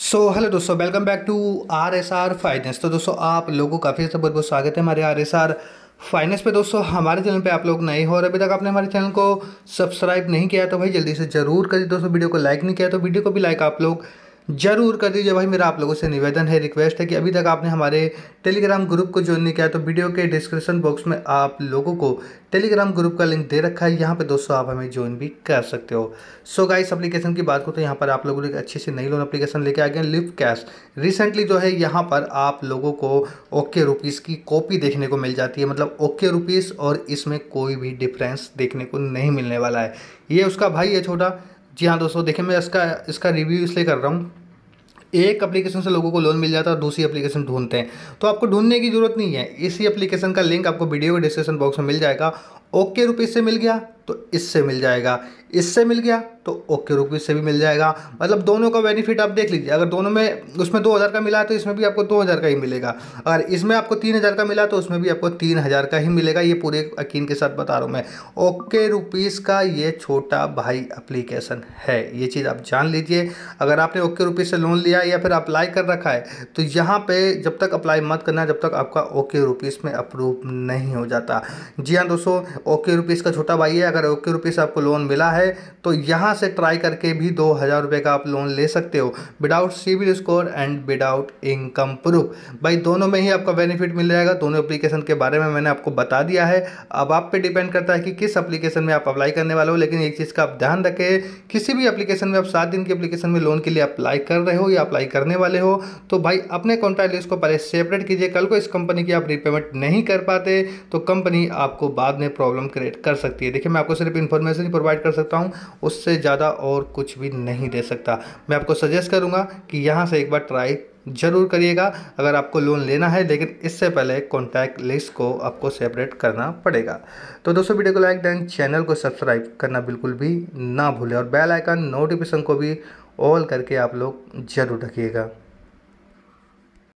सो so, hello दोस्तों welcome back to R S R Finance तो दोस्तों आप लोगों का काफ़ी से बहुत बहुत स्वागत है हमारे आर एस आर फाइनेंस पे दोस्तों हमारे चैनल पे आप लोग नए हो और अभी तक आपने हमारे चैनल को सब्सक्राइब नहीं किया तो भाई जल्दी से जरूर करिए दोस्तों वीडियो को लाइक नहीं किया तो वीडियो को भी लाइक आप लोग जरूर कर दीजिए भाई मेरा आप लोगों से निवेदन है रिक्वेस्ट है कि अभी तक आपने हमारे टेलीग्राम ग्रुप को ज्वाइन नहीं किया तो वीडियो के डिस्क्रिप्शन बॉक्स में आप लोगों को टेलीग्राम ग्रुप का लिंक दे रखा है यहाँ पे दोस्तों आप हमें ज्वाइन भी कर सकते हो सो गाइस एप्लीकेशन की बात करूँ तो यहाँ पर आप लोगों ने अच्छी सी नई लोन एप्लीकेशन लेके आ गए लिप कैश रिसेंटली जो है यहाँ पर आप लोगों को ओके रुपीज़ की कॉपी देखने को मिल जाती है मतलब ओके रुपीज़ और इसमें कोई भी डिफरेंस देखने को नहीं मिलने वाला है ये उसका भाई है छोटा जी हाँ दोस्तों देखिए मैं इसका इसका रिव्यू इसलिए कर रहा हूँ एक एप्लीकेशन से लोगों को लोन मिल जाता है और दूसरी एप्लीकेशन ढूंढते हैं तो आपको ढूंढने की जरूरत नहीं है इसी एप्लीकेशन का लिंक आपको वीडियो के डिस्क्रिप्शन बॉक्स में मिल जाएगा ओके रुपीज़ से मिल गया तो इससे मिल जाएगा इससे मिल गया तो ओके रुपीज़ से भी मिल जाएगा मतलब दोनों का बेनिफिट आप देख लीजिए अगर दोनों में उसमें दो हज़ार का मिला तो इसमें भी आपको दो हज़ार का ही मिलेगा अगर इसमें आपको तीन हज़ार का मिला तो उसमें भी आपको तीन हज़ार का ही मिलेगा ये पूरे यकीन के साथ बता रहा हूँ मैं ओके रुपीज़ का ये छोटा भाई अप्लीकेशन है ये चीज़ आप जान लीजिए अगर आपने ओके रुपीज़ से लोन लिया या फिर अप्लाई कर रखा है तो यहाँ पर जब तक अप्लाई मत करना जब तक आपका ओके रुपीज़ में अप्रूव नहीं हो जाता जी हाँ दोस्तों ओके रुपीज़ का छोटा भाई है अगर ओके रुपीज़ आपको लोन मिला है तो यहाँ से ट्राई करके भी दो हज़ार रुपये का आप लोन ले सकते हो without CIBIL score and without income proof भाई दोनों में ही आपका बेनिफिट मिल जाएगा दोनों एप्लीकेशन के बारे में मैंने आपको बता दिया है अब आप पे डिपेंड करता है कि किस एप्लीकेशन में आप अप्लाई करने वाले हो लेकिन एक चीज़ का आप ध्यान रखें किसी भी अप्लीकेशन में आप सात दिन की अप्लीकेशन में लोन के लिए अप्लाई कर रहे हो या अप्लाई करने वाले हो तो भाई अपने कॉन्टैक्ट लिस्ट को पहले सेपरेट कीजिए कल को इस कंपनी की आप रिपेमेंट नहीं कर पाते तो कंपनी आपको बाद में प्रॉब्लम क्रिएट कर सकती है देखिए मैं आपको सिर्फ इन्फॉर्मेशन ही प्रोवाइड कर सकता हूँ उससे ज़्यादा और कुछ भी नहीं दे सकता मैं आपको सजेस्ट करूँगा कि यहाँ से एक बार ट्राई ज़रूर करिएगा अगर आपको लोन लेना है लेकिन इससे पहले कॉन्टैक्ट लिस्ट को आपको सेपरेट करना पड़ेगा तो दोस्तों वीडियो को लाइक दें चैनल को सब्सक्राइब करना बिल्कुल भी ना भूलें और बेल आइकन नोटिफिकेशन को भी ऑल करके आप लोग ज़रूर रखिएगा